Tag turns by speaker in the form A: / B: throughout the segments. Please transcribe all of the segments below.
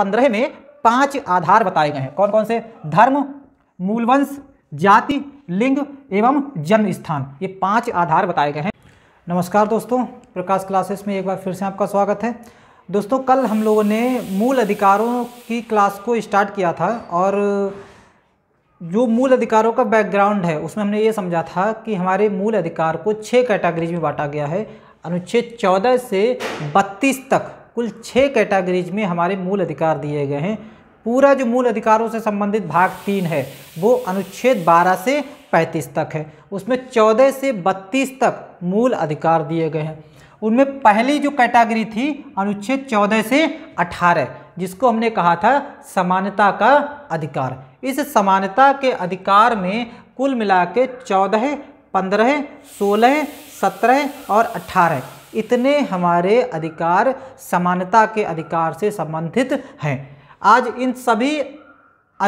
A: पंद्रह में पांच आधार बताए गए हैं कौन कौन से धर्म मूलवंश जाति लिंग एवं जन्म स्थान ये पांच आधार बताए गए हैं नमस्कार दोस्तों प्रकाश क्लासेस में एक बार फिर से आपका स्वागत है दोस्तों कल हम लोगों ने मूल अधिकारों की क्लास को स्टार्ट किया था और जो मूल अधिकारों का बैकग्राउंड है उसमें हमने ये समझा था कि हमारे मूल अधिकार को छः कैटेगरीज में बांटा गया है अनुच्छेद 14 से 32 तक कुल छः कैटेगरीज में हमारे मूल अधिकार दिए गए हैं पूरा जो मूल अधिकारों से संबंधित भाग तीन है वो अनुच्छेद 12 से 35 तक है उसमें 14 से 32 तक मूल अधिकार दिए गए हैं उनमें पहली जो कैटेगरी थी अनुच्छेद 14 से 18 जिसको हमने कहा था समानता का अधिकार इस समानता के अधिकार में कुल मिला के चौदह पंद्रह सोलह सत्रह और अट्ठारह इतने हमारे अधिकार समानता के अधिकार से संबंधित हैं आज इन सभी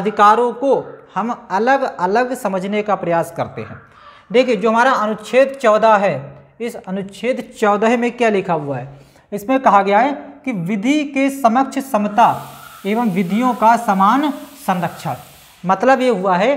A: अधिकारों को हम अलग अलग समझने का प्रयास करते हैं देखिए जो हमारा अनुच्छेद चौदह है इस अनुच्छेद चौदह में क्या लिखा हुआ है इसमें कहा गया है कि विधि के समक्ष समता एवं विधियों का समान संरक्षण मतलब ये हुआ है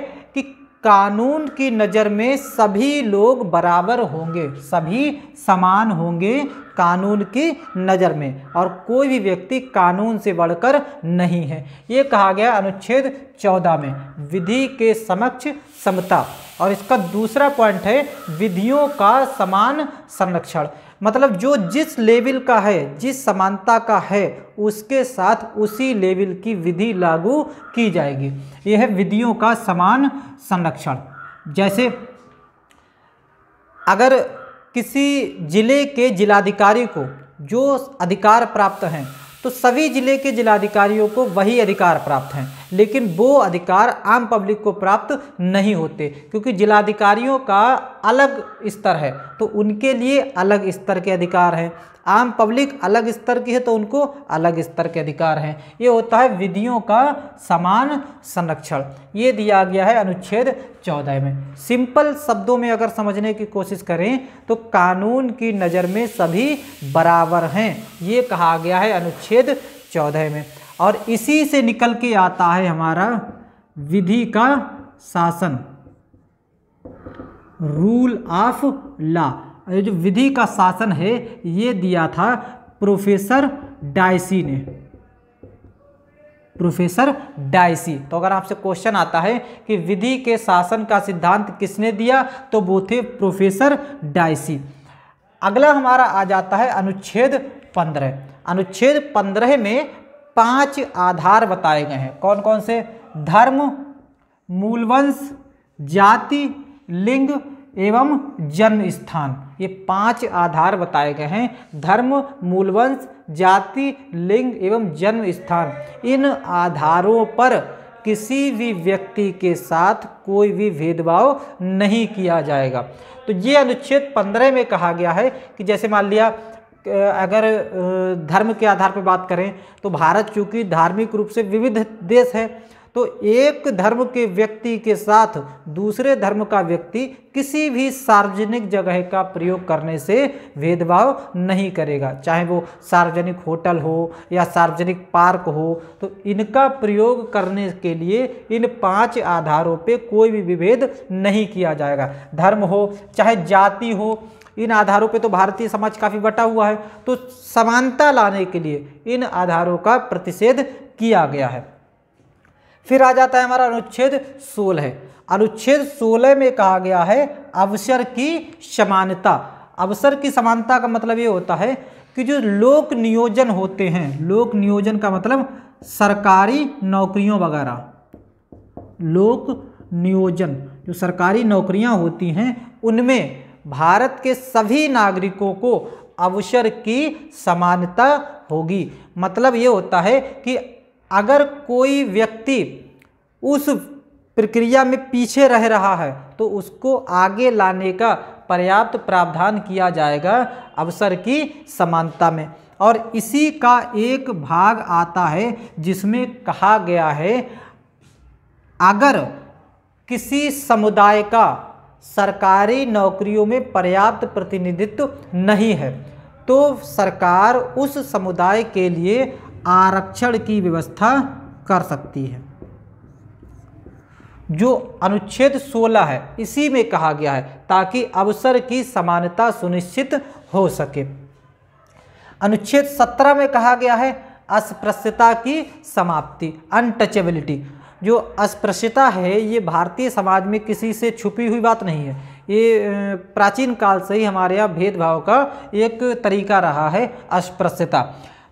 A: कानून की नज़र में सभी लोग बराबर होंगे सभी समान होंगे कानून की नज़र में और कोई भी व्यक्ति कानून से बढ़कर नहीं है ये कहा गया अनुच्छेद चौदह में विधि के समक्ष समता और इसका दूसरा पॉइंट है विधियों का समान संरक्षण मतलब जो जिस लेवल का है जिस समानता का है उसके साथ उसी लेवल की विधि लागू की जाएगी यह है विधियों का समान संरक्षण जैसे अगर किसी जिले के जिलाधिकारी को जो अधिकार प्राप्त हैं तो सभी जिले के जिलाधिकारियों को वही अधिकार प्राप्त हैं लेकिन वो अधिकार आम पब्लिक को प्राप्त नहीं होते क्योंकि जिलाधिकारियों का अलग स्तर है तो उनके लिए अलग स्तर के अधिकार हैं आम पब्लिक अलग स्तर की है तो उनको अलग स्तर के अधिकार हैं ये होता है विधियों का समान संरक्षण ये दिया गया है अनुच्छेद चौदह में सिंपल शब्दों में अगर समझने की कोशिश करें तो कानून की नज़र में सभी बराबर हैं ये कहा गया है अनुच्छेद चौदह में और इसी से निकल के आता है हमारा विधि का शासन रूल ऑफ लॉ ये जो विधि का शासन है ये दिया था प्रोफेसर डायसी ने प्रोफेसर डायसी तो अगर आपसे क्वेश्चन आता है कि विधि के शासन का सिद्धांत किसने दिया तो वो थे प्रोफेसर डायसी अगला हमारा आ जाता है अनुच्छेद पंद्रह अनुच्छेद पंद्रह में पांच आधार बताए गए हैं कौन कौन से धर्म मूलवंश जाति लिंग एवं जन्म स्थान ये पांच आधार बताए गए हैं धर्म मूलवंश जाति लिंग एवं जन्म स्थान इन आधारों पर किसी भी व्यक्ति के साथ कोई भी भेदभाव नहीं किया जाएगा तो ये अनुच्छेद पंद्रह में कहा गया है कि जैसे मान लिया अगर धर्म के आधार पर बात करें तो भारत चूँकि धार्मिक रूप से विविध देश है तो एक धर्म के व्यक्ति के साथ दूसरे धर्म का व्यक्ति किसी भी सार्वजनिक जगह का प्रयोग करने से भेदभाव नहीं करेगा चाहे वो सार्वजनिक होटल हो या सार्वजनिक पार्क हो तो इनका प्रयोग करने के लिए इन पांच आधारों पे कोई भी विभेद नहीं किया जाएगा धर्म हो चाहे जाति हो इन आधारों पे तो भारतीय समाज काफ़ी बटा हुआ है तो समानता लाने के लिए इन आधारों का प्रतिषेध किया गया है फिर आ जाता है हमारा अनुच्छेद सोलह अनुच्छेद सोलह में कहा गया है अवसर की समानता अवसर की समानता का मतलब ये होता है कि जो लोक नियोजन होते हैं लोक नियोजन का मतलब सरकारी नौकरियों वगैरह लोक नियोजन जो सरकारी नौकरियां होती हैं उनमें भारत के सभी नागरिकों को अवसर की समानता होगी मतलब ये होता है कि अगर कोई व्यक्ति उस प्रक्रिया में पीछे रह रहा है तो उसको आगे लाने का पर्याप्त प्रावधान किया जाएगा अवसर की समानता में और इसी का एक भाग आता है जिसमें कहा गया है अगर किसी समुदाय का सरकारी नौकरियों में पर्याप्त प्रतिनिधित्व नहीं है तो सरकार उस समुदाय के लिए आरक्षण की व्यवस्था कर सकती है जो अनुच्छेद 16 है इसी में कहा गया है ताकि अवसर की समानता सुनिश्चित हो सके अनुच्छेद 17 में कहा गया है अस्पृश्यता की समाप्ति अनटचेबिलिटी जो अस्पृश्यता है ये भारतीय समाज में किसी से छुपी हुई बात नहीं है ये प्राचीन काल से ही हमारे यहाँ भेदभाव का एक तरीका रहा है अस्पृश्यता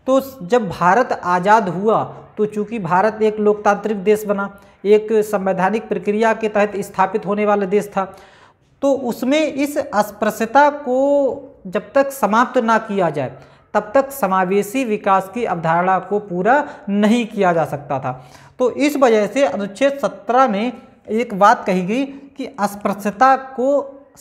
A: तो जब भारत आज़ाद हुआ तो चूंकि भारत एक लोकतांत्रिक देश बना एक संवैधानिक प्रक्रिया के तहत स्थापित होने वाला देश था तो उसमें इस अस्पृश्यता को जब तक समाप्त ना किया जाए तब तक समावेशी विकास की अवधारणा को पूरा नहीं किया जा सकता था तो इस वजह से अनुच्छेद सत्रह में एक बात कही गई कि अस्पृश्यता को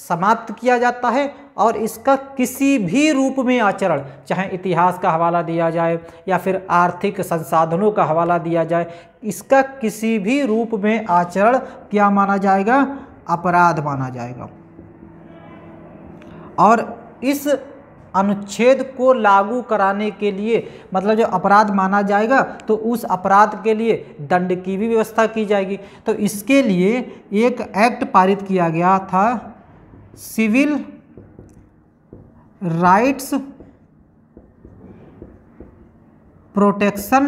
A: समाप्त किया जाता है और इसका किसी भी रूप में आचरण चाहे इतिहास का हवाला दिया जाए या फिर आर्थिक संसाधनों का हवाला दिया जाए इसका किसी भी रूप में आचरण क्या माना जाएगा अपराध माना जाएगा और इस अनुच्छेद को लागू कराने के लिए मतलब जो अपराध माना जाएगा तो उस अपराध के लिए दंड की भी व्यवस्था की जाएगी तो इसके लिए एक एक्ट पारित किया गया था civil rights protection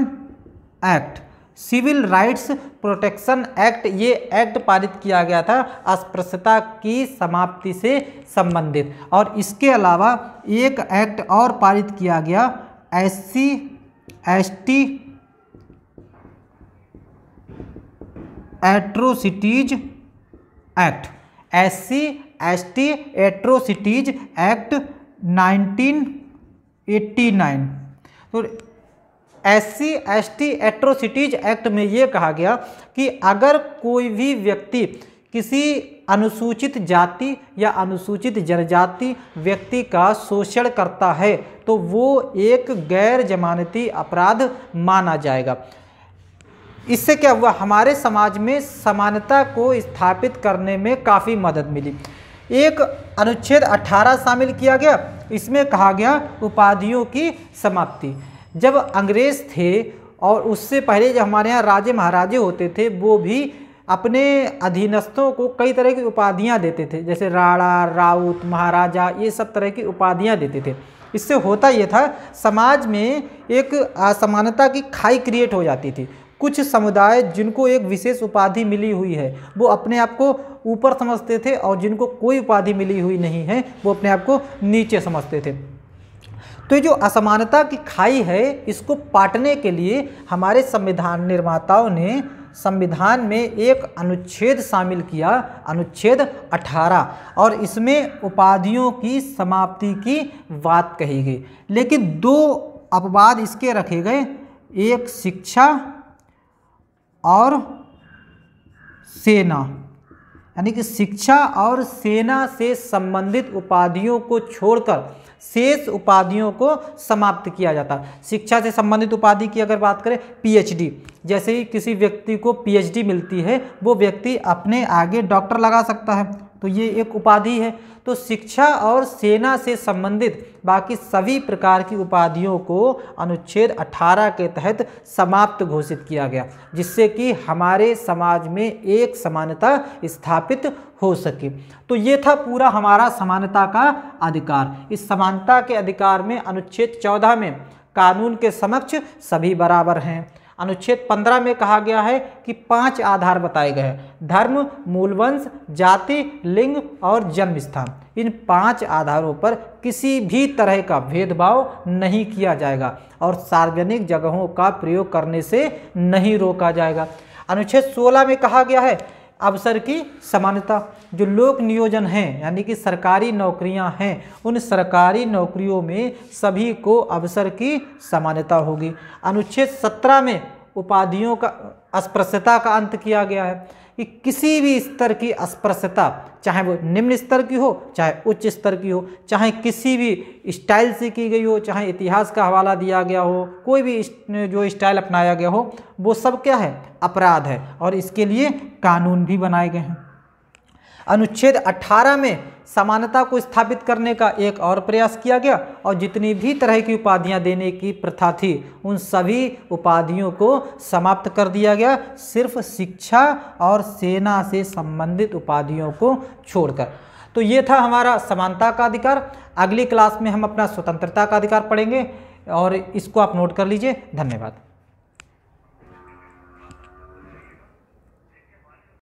A: act civil rights protection act ये एक्ट पारित किया गया था अस्पृश्यता की समाप्ति से संबंधित और इसके अलावा एक एक्ट और पारित किया गया S C S T atrocities act S C S T atrocities act 1989 तो S C S T atrocities act में ये कहा गया कि अगर कोई भी व्यक्ति किसी अनुसूचित जाति या अनुसूचित जनजाति व्यक्ति का शोषण करता है तो वो एक गैर जमानती अपराध माना जाएगा इससे क्या हुआ हमारे समाज में समानता को स्थापित करने में काफ़ी मदद मिली एक अनुच्छेद 18 शामिल किया गया इसमें कहा गया उपाधियों की समाप्ति जब अंग्रेज थे और उससे पहले जो हमारे यहाँ राजे महाराजे होते थे वो भी अपने अधीनस्थों को कई तरह की उपाधियाँ देते थे जैसे राणा राउत महाराजा ये सब तरह की उपाधियाँ देते थे इससे होता ये था समाज में एक असमानता की खाई क्रिएट हो जाती थी कुछ समुदाय जिनको एक विशेष उपाधि मिली हुई है वो अपने आप को ऊपर समझते थे और जिनको कोई उपाधि मिली हुई नहीं है वो अपने आप को नीचे समझते थे तो ये जो असमानता की खाई है इसको पाटने के लिए हमारे संविधान निर्माताओं ने संविधान में एक अनुच्छेद शामिल किया अनुच्छेद 18 और इसमें उपाधियों की समाप्ति की बात कही गई लेकिन दो अपवाद इसके रखे गए एक शिक्षा और सेना यानी कि शिक्षा और सेना से संबंधित उपाधियों को छोड़कर शेष उपाधियों को समाप्त किया जाता है शिक्षा से संबंधित उपाधि की अगर बात करें पीएचडी जैसे ही किसी व्यक्ति को पीएचडी मिलती है वो व्यक्ति अपने आगे डॉक्टर लगा सकता है तो ये एक उपाधि है तो शिक्षा और सेना से संबंधित बाकी सभी प्रकार की उपाधियों को अनुच्छेद 18 के तहत समाप्त घोषित किया गया जिससे कि हमारे समाज में एक समानता स्थापित हो सके तो ये था पूरा हमारा समानता का अधिकार इस समानता के अधिकार में अनुच्छेद 14 में कानून के समक्ष सभी बराबर हैं अनुच्छेद 15 में कहा गया है कि पांच आधार बताए गए हैं धर्म मूलवंश जाति लिंग और जन्म स्थान इन पांच आधारों पर किसी भी तरह का भेदभाव नहीं किया जाएगा और सार्वजनिक जगहों का प्रयोग करने से नहीं रोका जाएगा अनुच्छेद 16 में कहा गया है अवसर की समानता जो लोक नियोजन हैं यानी कि सरकारी नौकरियां हैं उन सरकारी नौकरियों में सभी को अवसर की समानता होगी अनुच्छेद सत्रह में उपाधियों का अस्पृश्यता का अंत किया गया है कि किसी भी स्तर की स्पर्शता चाहे वो निम्न स्तर की हो चाहे उच्च स्तर की हो चाहे किसी भी स्टाइल से की गई हो चाहे इतिहास का हवाला दिया गया हो कोई भी जो स्टाइल अपनाया गया हो वो सब क्या है अपराध है और इसके लिए कानून भी बनाए गए हैं अनुच्छेद 18 में समानता को स्थापित करने का एक और प्रयास किया गया और जितनी भी तरह की उपाधियां देने की प्रथा थी उन सभी उपाधियों को समाप्त कर दिया गया सिर्फ शिक्षा और सेना से संबंधित उपाधियों को छोड़कर तो ये था हमारा समानता का अधिकार अगली क्लास में हम अपना स्वतंत्रता का अधिकार पढ़ेंगे और इसको आप नोट कर लीजिए धन्यवाद